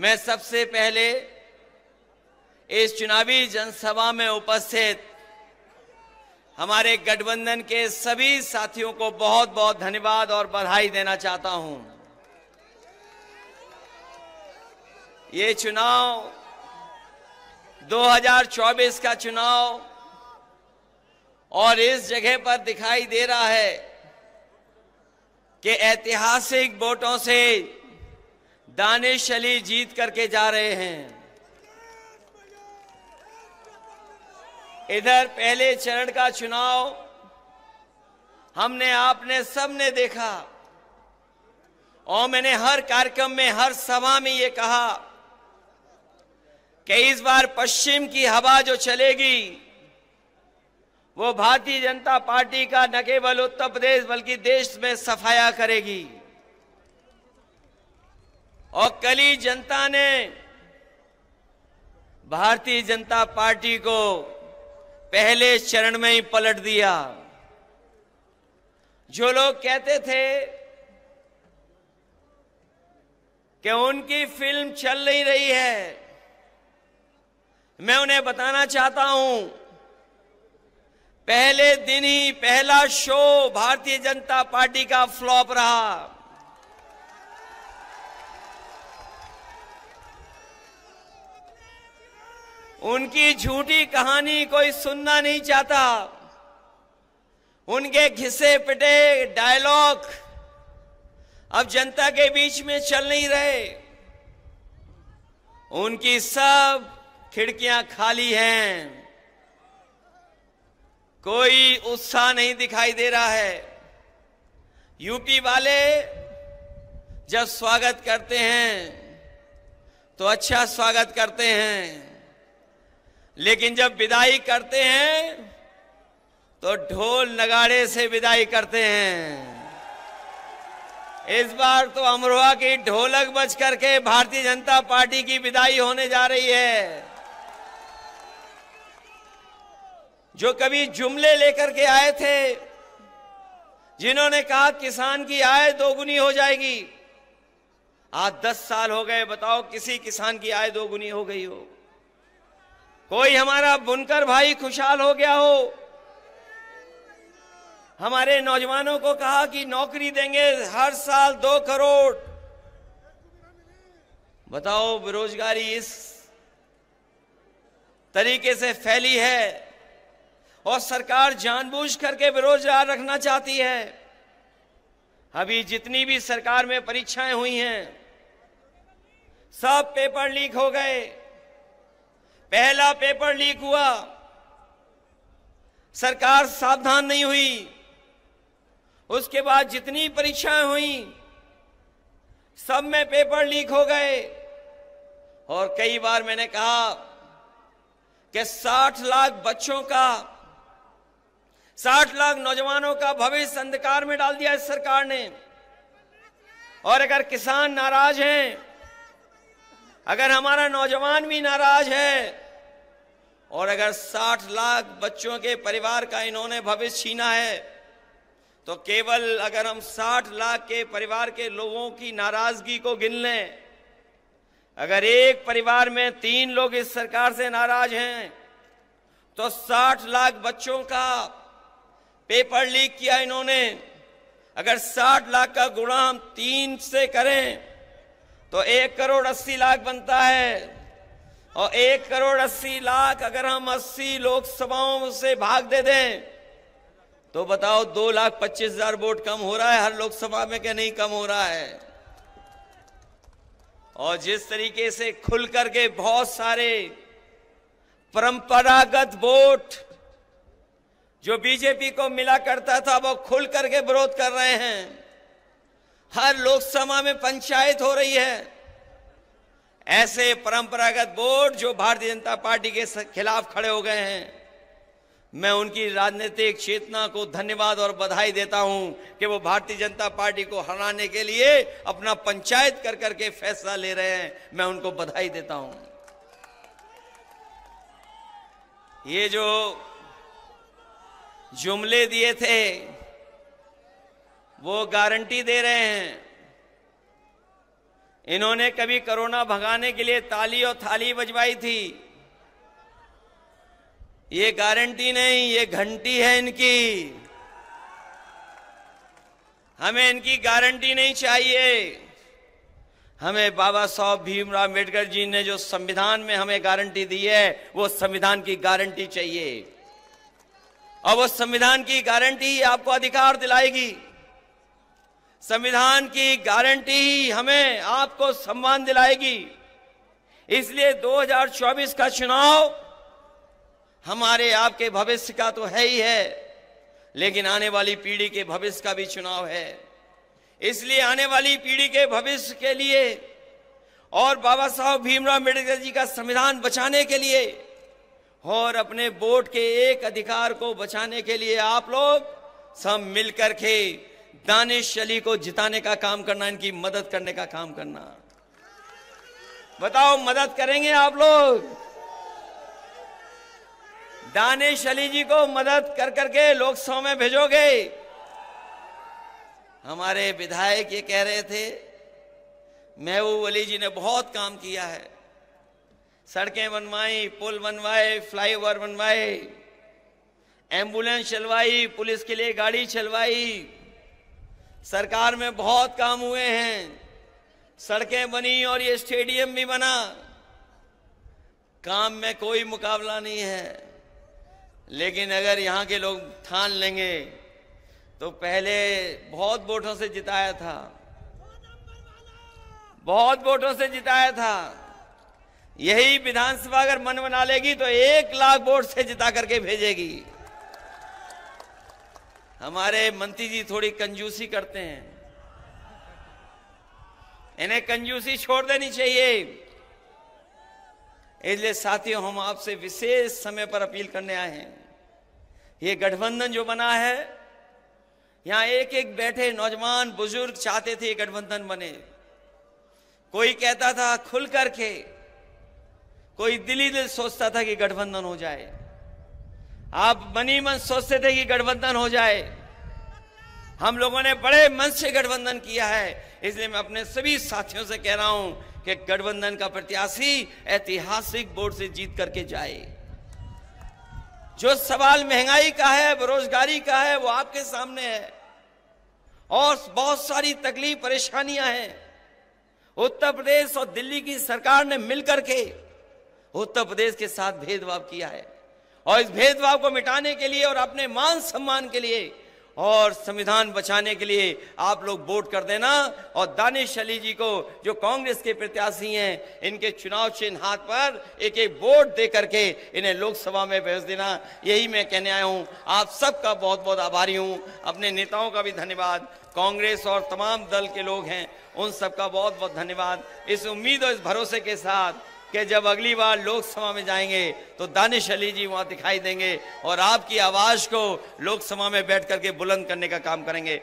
मैं सबसे पहले इस चुनावी जनसभा में उपस्थित हमारे गठबंधन के सभी साथियों को बहुत बहुत धन्यवाद और बधाई देना चाहता हूं ये चुनाव 2024 का चुनाव और इस जगह पर दिखाई दे रहा है कि ऐतिहासिक वोटों से दानिश अली जीत करके जा रहे हैं इधर पहले चरण का चुनाव हमने आपने सबने देखा और मैंने हर कार्यक्रम में हर सभा में ये कहा कि इस बार पश्चिम की हवा जो चलेगी वो भारतीय जनता पार्टी का न केवल उत्तर प्रदेश बल्कि देश में सफाया करेगी और कली जनता ने भारतीय जनता पार्टी को पहले चरण में ही पलट दिया जो लोग कहते थे कि उनकी फिल्म चल नहीं रही है मैं उन्हें बताना चाहता हूं पहले दिन ही पहला शो भारतीय जनता पार्टी का फ्लॉप रहा उनकी झूठी कहानी कोई सुनना नहीं चाहता उनके घिसे पिटे डायलॉग अब जनता के बीच में चल नहीं रहे उनकी सब खिड़कियां खाली हैं कोई उत्साह नहीं दिखाई दे रहा है यूपी वाले जब स्वागत करते हैं तो अच्छा स्वागत करते हैं लेकिन जब विदाई करते हैं तो ढोल नगाड़े से विदाई करते हैं इस बार तो अमरोहा की ढोलक बज करके भारतीय जनता पार्टी की विदाई होने जा रही है जो कभी जुमले लेकर के आए थे जिन्होंने कहा किसान की आय दोगुनी हो जाएगी आज दस साल हो गए बताओ किसी किसान की आय दोगुनी हो गई हो कोई हमारा बुनकर भाई खुशहाल हो गया हो हमारे नौजवानों को कहा कि नौकरी देंगे हर साल दो करोड़ बताओ बेरोजगारी इस तरीके से फैली है और सरकार जानबूझ करके बेरोजगार रखना चाहती है अभी जितनी भी सरकार में परीक्षाएं हुई हैं सब पेपर लीक हो गए पहला पेपर लीक हुआ सरकार सावधान नहीं हुई उसके बाद जितनी परीक्षाएं हुई सब में पेपर लीक हो गए और कई बार मैंने कहा कि 60 लाख बच्चों का 60 लाख नौजवानों का भविष्य अंधकार में डाल दिया इस सरकार ने और अगर किसान नाराज हैं अगर हमारा नौजवान भी नाराज है और अगर 60 लाख बच्चों के परिवार का इन्होंने भविष्य छीना है तो केवल अगर हम 60 लाख के परिवार के लोगों की नाराजगी को गिन लें अगर एक परिवार में तीन लोग इस सरकार से नाराज हैं तो 60 लाख बच्चों का पेपर लीक किया इन्होंने अगर 60 लाख का गुणा हम तीन से करें तो एक करोड़ अस्सी लाख बनता है और एक करोड़ अस्सी लाख अगर हम अस्सी लोकसभाओं से भाग दे दें तो बताओ दो लाख पच्चीस हजार वोट कम हो रहा है हर लोकसभा में क्या नहीं कम हो रहा है और जिस तरीके से खुल करके बहुत सारे परंपरागत वोट जो बीजेपी को मिला करता था वो खुल करके विरोध कर रहे हैं हर लोकसभा में पंचायत हो रही है ऐसे परंपरागत वोट जो भारतीय जनता पार्टी के खिलाफ खड़े हो गए हैं मैं उनकी राजनीतिक चेतना को धन्यवाद और बधाई देता हूं कि वो भारतीय जनता पार्टी को हराने के लिए अपना पंचायत कर करके फैसला ले रहे हैं मैं उनको बधाई देता हूं ये जो जुमले दिए थे वो गारंटी दे रहे हैं इन्होंने कभी कोरोना भगाने के लिए ताली और थाली बजवाई थी ये गारंटी नहीं ये घंटी है इनकी हमें इनकी गारंटी नहीं चाहिए हमें बाबा साहब भीमराव अम्बेडकर जी ने जो संविधान में हमें गारंटी दी है वो संविधान की गारंटी चाहिए और वो संविधान की गारंटी आपको अधिकार दिलाएगी संविधान की गारंटी ही हमें आपको सम्मान दिलाएगी इसलिए 2024 का चुनाव हमारे आपके भविष्य का तो है ही है लेकिन आने वाली पीढ़ी के भविष्य का भी चुनाव है इसलिए आने वाली पीढ़ी के भविष्य के लिए और बाबा साहब भीमराव अम्बेडकर जी का संविधान बचाने के लिए और अपने वोट के एक अधिकार को बचाने के लिए आप लोग सब मिलकर के दानिश अली को जिताने का काम करना इनकी मदद करने का काम करना बताओ मदद करेंगे आप लोग दानिश अली जी को मदद कर करके लोकसभा में भेजोगे हमारे विधायक ये कह रहे थे महबूब अली जी ने बहुत काम किया है सड़कें बनवाई पुल बनवाए फ्लाईओवर बनवाए एम्बुलेंस चलवाई पुलिस के लिए गाड़ी चलवाई सरकार में बहुत काम हुए हैं सड़कें बनी और ये स्टेडियम भी बना काम में कोई मुकाबला नहीं है लेकिन अगर यहाँ के लोग ठान लेंगे तो पहले बहुत वोटों से जिताया था बहुत वोटों से जिताया था यही विधानसभा अगर मन बना लेगी तो एक लाख वोट से जिता करके भेजेगी हमारे मंत्री जी थोड़ी कंजूसी करते हैं इन्हें कंजूसी छोड़ देनी चाहिए इसलिए साथियों हम आपसे विशेष समय पर अपील करने आए हैं ये गठबंधन जो बना है यहां एक एक बैठे नौजवान बुजुर्ग चाहते थे गठबंधन बने कोई कहता था खुल करके कोई दिली दिल सोचता था कि गठबंधन हो जाए आप मनी मन सोचते थे कि गठबंधन हो जाए हम लोगों ने बड़े मन से गठबंधन किया है इसलिए मैं अपने सभी साथियों से कह रहा हूं कि गठबंधन का प्रत्याशी ऐतिहासिक बोर्ड से जीत करके जाए जो सवाल महंगाई का है बेरोजगारी का है वो आपके सामने है और बहुत सारी तकलीफ परेशानियां हैं उत्तर प्रदेश और दिल्ली की सरकार ने मिलकर के उत्तर प्रदेश के साथ भेदभाव किया है और इस भेदभाव को मिटाने के लिए और अपने मान सम्मान के लिए और संविधान बचाने के लिए आप लोग वोट कर देना और दानिश अली जी को जो कांग्रेस के प्रत्याशी हैं इनके चुनाव चिन्ह हाथ पर एक एक वोट दे करके इन्हें लोकसभा में भेज देना यही मैं कहने आया हूँ आप सबका बहुत बहुत आभारी हूँ अपने नेताओं का भी धन्यवाद कांग्रेस और तमाम दल के लोग हैं उन सबका बहुत बहुत धन्यवाद इस उम्मीद और इस भरोसे के साथ कि जब अगली बार लोकसभा में जाएंगे तो दानिश अली जी वहां दिखाई देंगे और आपकी आवाज़ को लोकसभा में बैठ करके बुलंद करने का काम करेंगे